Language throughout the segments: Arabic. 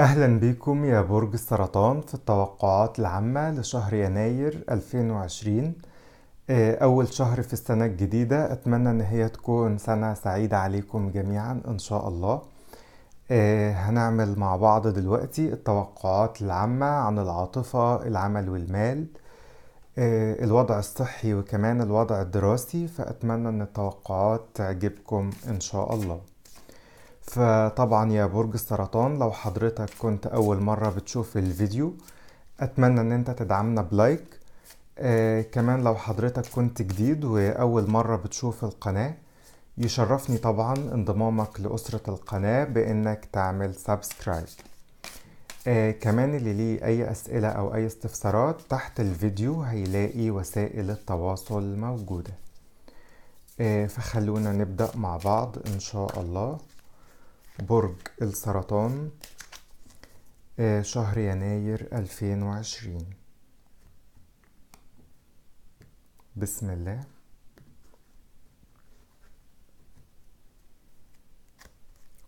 أهلا بكم يا برج السرطان في التوقعات العامة لشهر يناير 2020 آه، أول شهر في السنة الجديدة أتمنى إن هي تكون سنة سعيدة عليكم جميعا إن شاء الله آه، هنعمل مع بعض دلوقتي التوقعات العامة عن العاطفة العمل والمال آه، الوضع الصحي وكمان الوضع الدراسي فأتمنى إن التوقعات تعجبكم إن شاء الله فطبعا يا برج السرطان لو حضرتك كنت أول مرة بتشوف الفيديو أتمنى إن أنت تدعمنا بلايك آه كمان لو حضرتك كنت جديد وأول مرة بتشوف القناة يشرفني طبعا انضمامك لأسرة القناة بإنك تعمل سبسكرايب آه كمان اللي ليه أي أسئلة أو أي استفسارات تحت الفيديو هيلاقي وسائل التواصل موجودة آه فخلونا نبدأ مع بعض إن شاء الله برج السرطان آه، شهر يناير 2020 بسم الله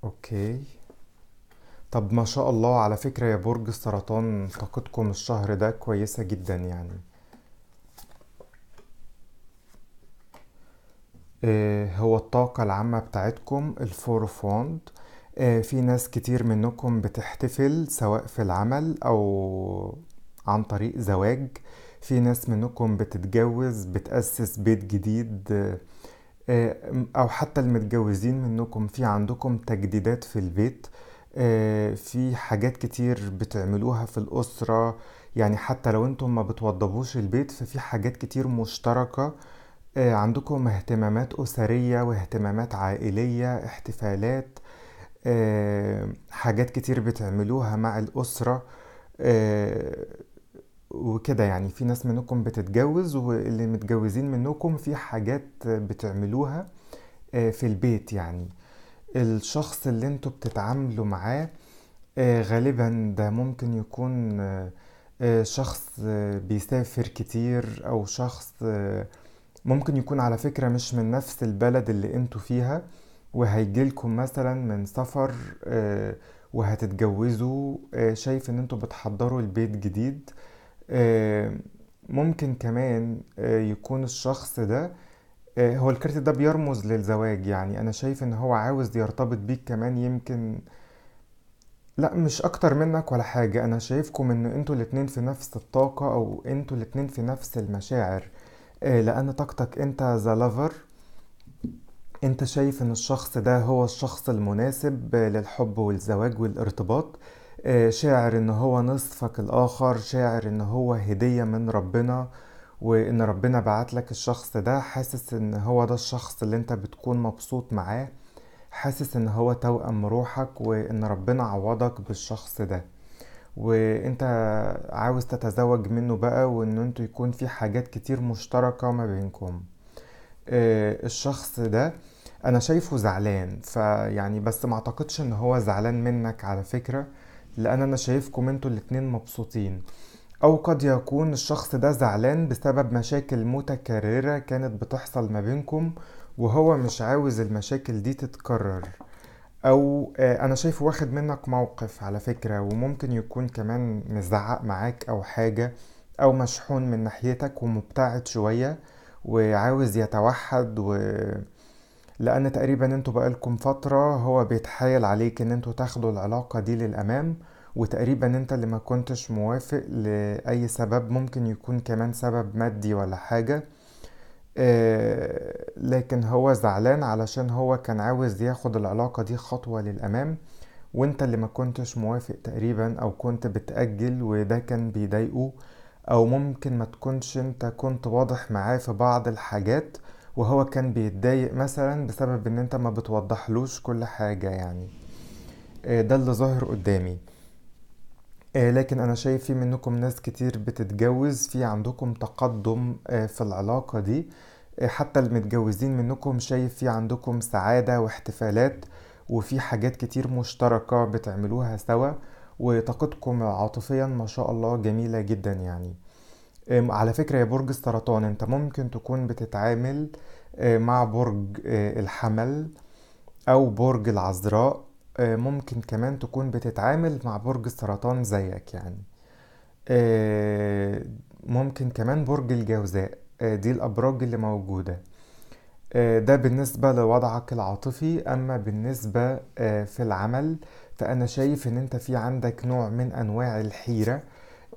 اوكي طب ما شاء الله على فكرة يا برج السرطان طاقتكم الشهر ده كويسة جدا يعني آه، هو الطاقة العامة بتاعتكم الفور اوف آه، في ناس كتير منكم بتحتفل سواء في العمل أو عن طريق زواج في ناس منكم بتتجوز بتأسس بيت جديد آه، أو حتى المتجوزين منكم في عندكم تجديدات في البيت آه، في حاجات كتير بتعملوها في الأسرة يعني حتى لو انتم ما بتوضبوش البيت ففي حاجات كتير مشتركة عندكم اهتمامات أسرية واهتمامات عائلية احتفالات آه، حاجات كتير بتعملوها مع الأسرة آه، وكده يعني في ناس منكم بتتجوز واللي متجوزين منكم في حاجات بتعملوها آه، في البيت يعني الشخص اللي انتوا بتتعاملوا معاه غالبا ده ممكن يكون شخص بيسافر كتير او شخص ممكن يكون على فكرة مش من نفس البلد اللي انتوا فيها وهيجيلكم مثلا من سفر آه، وهتتجوزوا آه، شايف ان انتوا بتحضروا البيت جديد آه، ممكن كمان يكون الشخص ده هو الكارت ده بيرمز للزواج يعني انا شايف ان هو عاوز يرتبط بيك كمان يمكن لا مش اكتر منك ولا حاجة انا شايفكم ان انتوا الاتنين في نفس الطاقة او انتوا الاتنين في نفس المشاعر لان طاقتك انت ذا لافر انت شايف ان الشخص ده هو الشخص المناسب للحب والزواج والارتباط آه، شاعر ان هو نصفك الاخر شاعر ان هو هدية من ربنا وان ربنا بعتلك الشخص ده حاسس ان هو ده الشخص اللي انت بتكون مبسوط معاه حاسس ان هو توأم روحك وان ربنا عوضك بالشخص ده وانت عاوز تتزوج منه بقى وان انتوا يكون في حاجات كتير مشتركة ما بينكم آه، الشخص ده انا شايفه زعلان فيعني بس ما اعتقدش ان هو زعلان منك على فكرة لان انا شايفكم انتوا الاتنين مبسوطين او قد يكون الشخص ده زعلان بسبب مشاكل متكررة كانت بتحصل ما بينكم وهو مش عاوز المشاكل دي تتكرر او آه، انا شايفه واخد منك موقف على فكرة وممكن يكون كمان مزعق معاك او حاجة او مشحون من ناحيتك ومبتعد شوية وعاوز يتوحد و لان تقريبا انتوا بقالكم فتره هو بيتحايل عليك ان انتوا تاخدوا العلاقه دي للامام وتقريبا انت اللي ما كنتش موافق لاي سبب ممكن يكون كمان سبب مادي ولا حاجه آه، لكن هو زعلان علشان هو كان عاوز ياخد العلاقة دي خطوة للأمام وانت اللي ما كنتش موافق تقريبا او كنت بتأجل وده كان بيضايقه او ممكن ما تكونش انت كنت واضح معاه في بعض الحاجات وهو كان بيتضايق مثلا بسبب ان انت ما بتوضحلوش كل حاجة يعني آه، ده اللي ظاهر قدامي آه، لكن انا شايف في منكم ناس كتير بتتجوز في عندكم تقدم آه، في العلاقة دي حتى المتجوزين منكم شايف في عندكم سعادة واحتفالات وفي حاجات كتير مشتركة بتعملوها سوا وطاقتكم عاطفيا ما شاء الله جميلة جدا يعني على فكرة يا برج السرطان انت ممكن تكون بتتعامل أه، مع برج أه، الحمل او برج العذراء أه، ممكن كمان تكون بتتعامل مع برج السرطان زيك يعني ممكن كمان برج الجوزاء دي الابراج اللي موجودة ده بالنسبة لوضعك العاطفي اما بالنسبة في العمل فانا شايف ان انت في عندك نوع من انواع الحيرة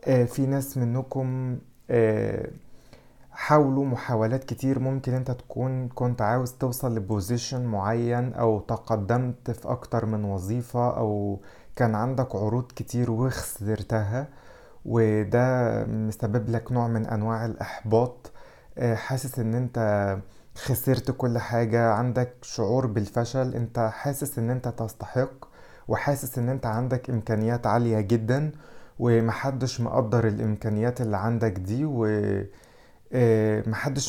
في ناس منكم آه، حاولوا محاولات كتير ممكن انت تكون كنت عاوز توصل لبوزيشن معين او تقدمت في اكتر من وظيفة او كان عندك عروض كتير وخسرتها وده مسبب لك نوع من انواع الاحباط آه، حاسس ان انت خسرت كل حاجة عندك شعور بالفشل انت حاسس ان انت تستحق وحاسس ان انت عندك امكانيات عالية جدا ومحدش مقدر الامكانيات اللي عندك دي ومحدش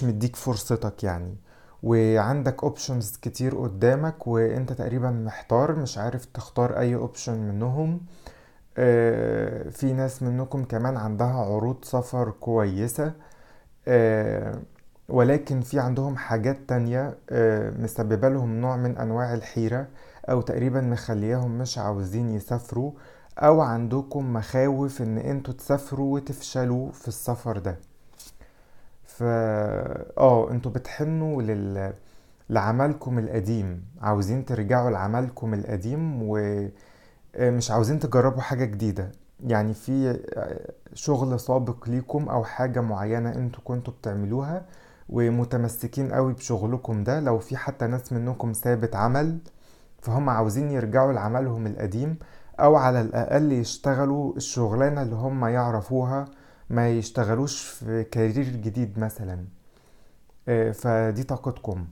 آه، مديك فرصتك يعني وعندك اوبشنز كتير قدامك وانت تقريبا محتار مش عارف تختار اي اوبشن منهم آه، في ناس منكم كمان عندها عروض سفر كويسة آه، ولكن في عندهم حاجات تانية مسببة لهم نوع من أنواع الحيرة أو تقريبا مخلياهم مش عاوزين يسافروا او عندكم مخاوف ان انتوا تسافروا وتفشلوا في السفر ده ف اه انتوا بتحنوا لل... لعملكم القديم عاوزين ترجعوا لعملكم القديم ومش آه، عاوزين تجربوا حاجة جديدة يعني في آه، شغل سابق ليكم او حاجة معينة انتوا كنتوا بتعملوها ومتمسكين قوي بشغلكم ده لو في حتى ناس منكم سابت عمل فهم عاوزين يرجعوا لعملهم القديم او على الاقل يشتغلوا الشغلانه اللي هم يعرفوها ما يشتغلوش في كارير جديد مثلا آه، فدي طاقتكم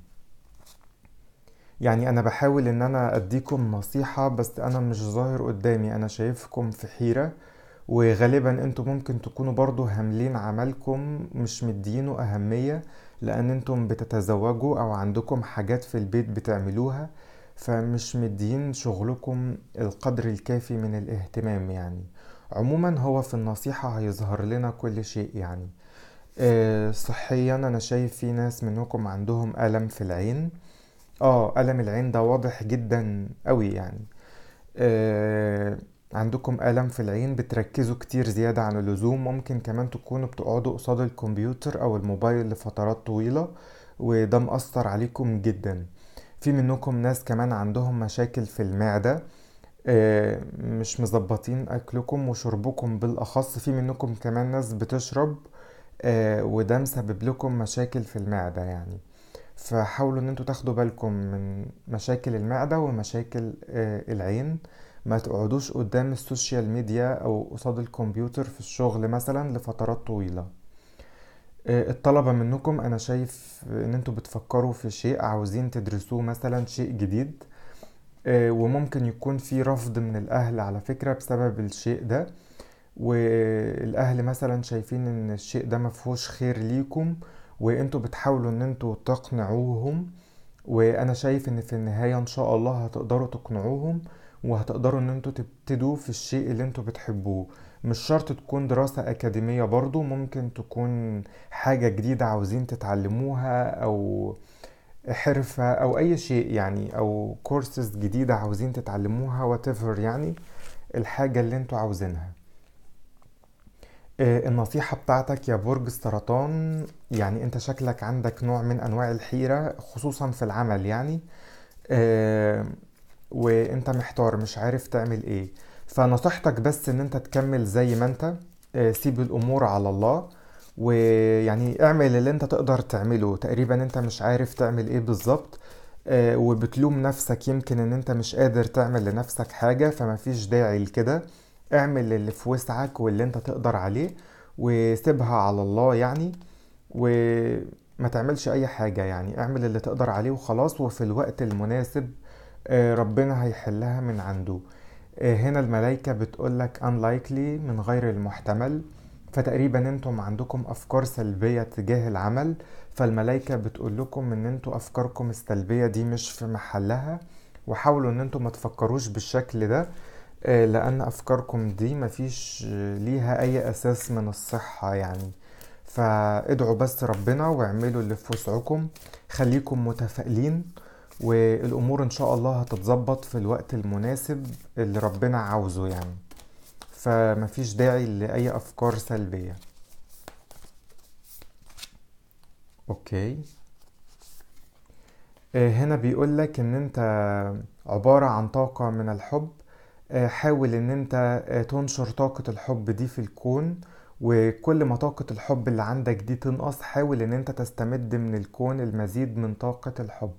يعني انا بحاول ان انا اديكم نصيحه بس انا مش ظاهر قدامي انا شايفكم في حيره وغالبا انتم ممكن تكونوا برضو هاملين عملكم مش مدينه اهميه لان انتم بتتزوجوا او عندكم حاجات في البيت بتعملوها فمش مدين شغلكم القدر الكافي من الاهتمام يعني عموما هو في النصيحة هيظهر لنا كل شيء يعني أه صحيا انا شايف في ناس منكم عندهم ألم في العين اه ألم العين ده واضح جدا قوي يعني أه عندكم ألم في العين بتركزوا كتير زيادة عن اللزوم ممكن كمان تكونوا بتقعدوا قصاد الكمبيوتر أو الموبايل لفترات طويلة وده مأثر عليكم جدا في منكم ناس كمان عندهم مشاكل في المعدة آه، مش مظبطين اكلكم وشربكم بالاخص في منكم كمان ناس بتشرب آه، وده مسبب لكم مشاكل في المعدة يعني فحاولوا ان انتوا تاخدوا بالكم من مشاكل المعدة ومشاكل آه، العين ما تقعدوش قدام السوشيال ميديا او قصاد الكمبيوتر في الشغل مثلا لفترات طويله آه، الطلبة منكم أنا شايف إن أنتوا بتفكروا في شيء عاوزين تدرسوه مثلا شيء جديد آه، وممكن يكون في رفض من الأهل على فكرة بسبب الشيء ده والأهل مثلا شايفين إن الشيء ده مفهوش خير ليكم وأنتوا بتحاولوا إن أنتوا تقنعوهم وأنا شايف إن في النهاية إن شاء الله هتقدروا تقنعوهم وهتقدروا إن أنتوا تبتدوا في الشيء اللي أنتوا بتحبوه مش شرط تكون دراسة أكاديمية برضو ممكن تكون حاجة جديدة عاوزين تتعلموها أو حرفة أو أي شيء يعني أو كورسز جديدة عاوزين تتعلموها whatever يعني الحاجة اللي انتوا عاوزينها آه، النصيحة بتاعتك يا برج السرطان يعني انت شكلك عندك نوع من انواع الحيرة خصوصا في العمل يعني آه، وانت محتار مش عارف تعمل ايه فنصيحتك بس ان انت تكمل زي ما انت آه، سيب الامور على الله ويعني اعمل اللي انت تقدر تعمله تقريبا انت مش عارف تعمل ايه بالظبط آه، وبتلوم نفسك يمكن ان انت مش قادر تعمل لنفسك حاجة فمفيش داعي لكده اعمل اللي في وسعك واللي انت تقدر عليه وسيبها على الله يعني وما تعملش اي حاجة يعني اعمل اللي تقدر عليه وخلاص وفي الوقت المناسب آه، ربنا هيحلها من عنده آه، هنا الملايكة بتقولك unlikely من غير المحتمل فتقريبا انتم عندكم افكار سلبية تجاه العمل فالملايكة بتقول لكم ان انتوا افكاركم السلبية دي مش في محلها وحاولوا ان انتوا ما تفكروش بالشكل ده آه، لان افكاركم دي مفيش آه، ليها اي اساس من الصحة يعني فادعوا بس ربنا واعملوا اللي في وسعكم خليكم متفائلين والامور ان شاء الله هتتظبط في الوقت المناسب اللي ربنا عاوزه يعني فمفيش داعي لاي افكار سلبيه اوكي آه، هنا بيقولك ان انت عبارة عن طاقة من الحب آه، حاول ان انت آه، تنشر طاقة الحب دي في الكون وكل ما طاقة الحب اللي عندك دي تنقص حاول ان انت تستمد من الكون المزيد من طاقة الحب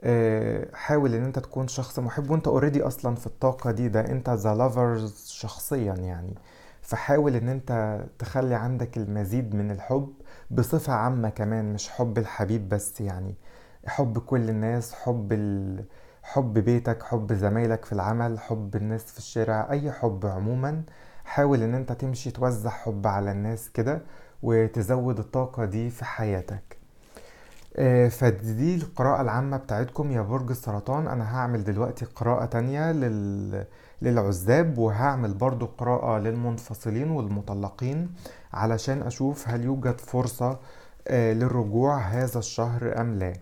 آه، حاول ان انت تكون شخص محب وانت اوريدي اصلا في الطاقة دي ده انت ذا لافرز شخصيا يعني فحاول ان انت تخلي عندك المزيد من الحب بصفة عامة كمان مش حب الحبيب بس يعني حب كل الناس حب ال... حب بيتك حب زمايلك في العمل حب الناس في الشارع اي حب عموما حاول ان انت تمشي توزع حب على الناس كده وتزود الطاقة دي في حياتك آه، فدي القراءة العامة بتاعتكم يا برج السرطان أنا هعمل دلوقتي قراءة تانية للعزاب وهعمل برضو قراءة للمنفصلين والمطلقين علشان أشوف هل يوجد فرصة آه، للرجوع هذا الشهر أم لا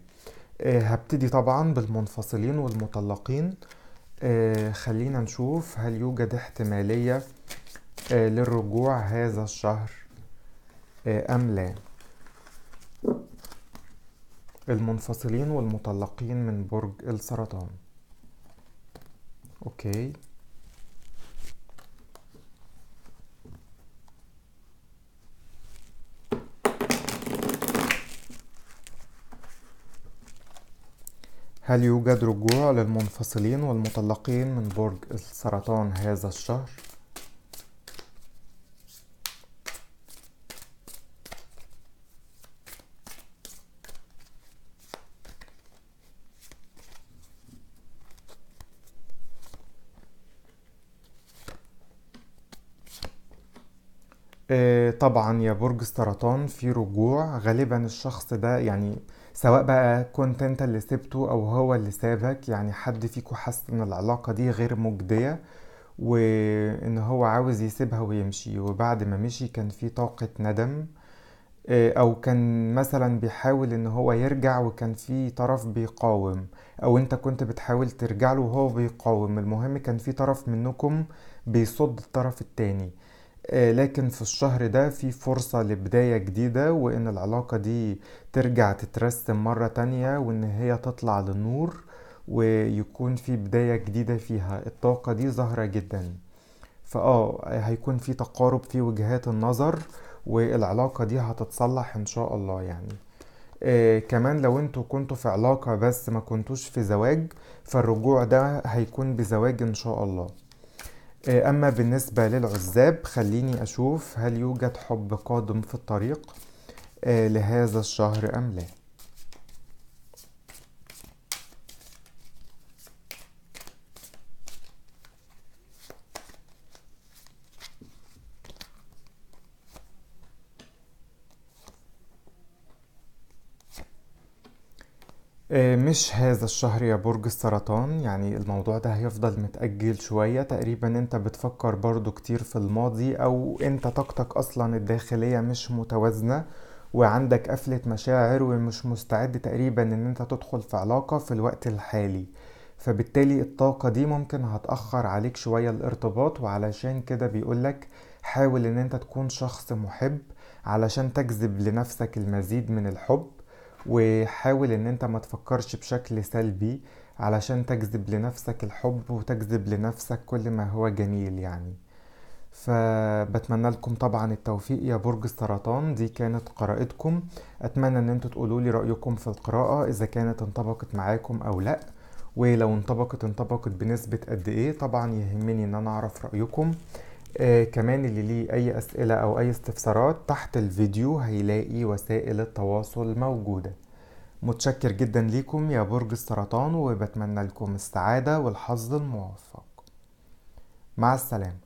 آه، هبتدي طبعا بالمنفصلين والمطلقين خلينا نشوف هل يوجد احتمالية للرجوع هذا الشهر أم لا المنفصلين والمطلقين من برج السرطان اوكي هل يوجد رجوع للمنفصلين والمطلقين من برج السرطان هذا الشهر آه، طبعا يا برج سرطان في رجوع غالبا الشخص ده يعني سواء بقى كنت انت اللي سبته او هو اللي سابك يعني حد فيكوا حس ان العلاقة دي غير مجدية وان هو عاوز يسيبها ويمشي وبعد ما مشي كان في طاقة ندم آه، او كان مثلا بيحاول ان هو يرجع وكان في طرف بيقاوم او انت كنت بتحاول ترجع له وهو بيقاوم المهم كان في طرف منكم بيصد الطرف التاني آه، لكن في الشهر ده في فرصة لبداية جديدة وإن العلاقة دي ترجع تترسم مرة تانية وإن هي تطلع للنور ويكون في بداية جديدة فيها الطاقة دي ظاهرة جدا فآه هيكون في تقارب في وجهات النظر والعلاقة دي هتتصلح إن شاء الله يعني إيه كمان لو انتوا كنتوا في علاقة بس ما كنتوش في زواج فالرجوع ده هيكون بزواج إن شاء الله آه، أما بالنسبة للعزاب خليني أشوف هل يوجد حب قادم في الطريق آه، لهذا الشهر أم لا آه، مش هذا الشهر يا برج السرطان يعني الموضوع ده هيفضل متأجل شوية تقريبا انت بتفكر برضو كتير في الماضي او انت طاقتك اصلا الداخلية مش متوازنة وعندك قفلة مشاعر ومش مستعد تقريبا ان انت تدخل في علاقة في الوقت الحالي فبالتالي الطاقة دي ممكن هتأخر عليك شوية الارتباط وعلشان كده بيقولك حاول ان انت تكون شخص محب علشان تجذب لنفسك المزيد من الحب وحاول ان انت ما تفكرش بشكل سلبي علشان تجذب لنفسك الحب وتجذب لنفسك كل ما هو جميل يعني فبتمنى لكم طبعا التوفيق يا برج السرطان دي كانت قراءتكم اتمنى ان انتوا تقولوا لي رايكم في القراءه اذا كانت انطبقت معاكم او لا ولو انطبقت انطبقت بنسبه قد ايه طبعا يهمني ان انا اعرف رايكم آه كمان اللي ليه أي أسئلة أو أي استفسارات تحت الفيديو هيلاقي وسائل التواصل موجودة متشكر جدا ليكم يا برج السرطان وبتمنى لكم السعادة والحظ الموفق مع السلامة